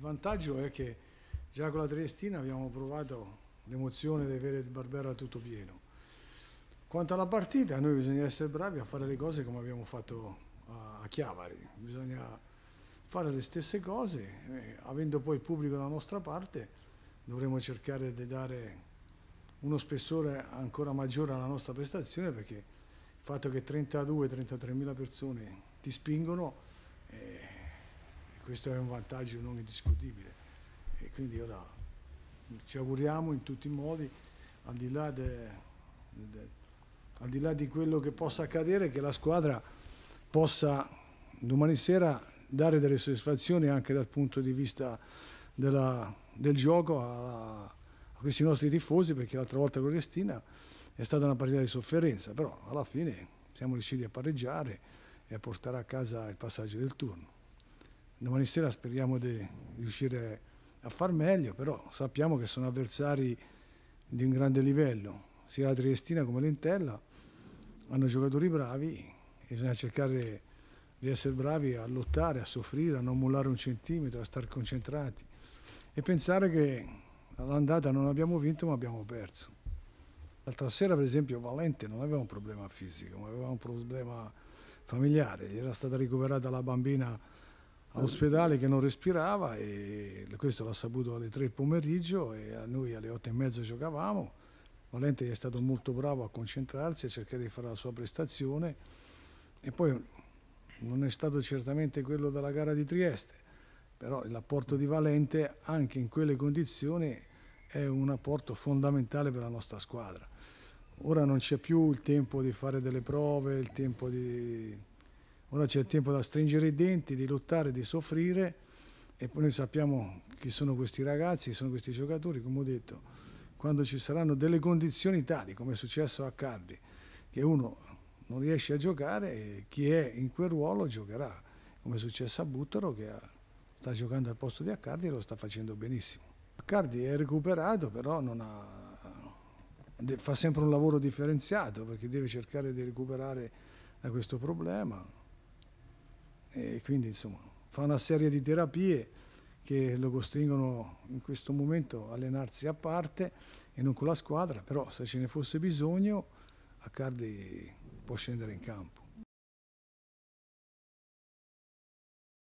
vantaggio è che già con la Triestina abbiamo provato l'emozione di avere il Barbera tutto pieno. Quanto alla partita, noi bisogna essere bravi a fare le cose come abbiamo fatto a Chiavari, bisogna fare le stesse cose, eh, avendo poi il pubblico dalla nostra parte dovremo cercare di dare uno spessore ancora maggiore alla nostra prestazione perché il fatto che 32-33 mila persone ti spingono eh, questo è un vantaggio non indiscutibile e quindi ora ci auguriamo in tutti i modi, al di là, de, de, al di là di quello che possa accadere, che la squadra possa domani sera dare delle soddisfazioni anche dal punto di vista della, del gioco a, a, questi nostri tifosi perché l'altra volta con Cristina è stata una partita di sofferenza, però alla fine siamo riusciti a pareggiare e a portare a casa il passaggio del turno domani sera speriamo di riuscire a far meglio, però sappiamo che sono avversari di un grande livello, sia la Triestina come l'Entella, hanno giocatori bravi bisogna cercare di essere bravi a lottare, a soffrire, a non mollare un centimetro, a stare concentrati e pensare che all'andata non abbiamo vinto ma abbiamo perso. L'altra sera per esempio Valente non aveva un problema fisico, ma aveva un problema familiare, gli era stata ricoverata la bambina all'ospedale che non respirava e questo l'ha saputo alle 3 del pomeriggio e a noi alle 8 e mezza giocavamo. Valente è stato molto bravo a concentrarsi a cercare di fare la sua prestazione e poi non è stato certamente quello della gara di Trieste, però l'apporto di Valente anche in quelle condizioni è un apporto fondamentale per la nostra squadra. Ora non c'è più il tempo di fare delle prove, il tempo di Ora c'è il tempo da stringere i denti, di lottare, di soffrire e poi noi sappiamo chi sono questi ragazzi, chi sono questi giocatori, come ho detto, quando ci saranno delle condizioni tali, come è successo a Cardi, che uno non riesce a giocare, chi è in quel ruolo giocherà, come è successo a Buttaro che sta giocando al posto di Accardi e lo sta facendo benissimo. Accardi è recuperato, però ha... fa sempre un lavoro differenziato perché deve cercare di recuperare da questo problema. E quindi insomma fa una serie di terapie che lo costringono in questo momento a allenarsi a parte e non con la squadra, però se ce ne fosse bisogno Accardi può scendere in campo.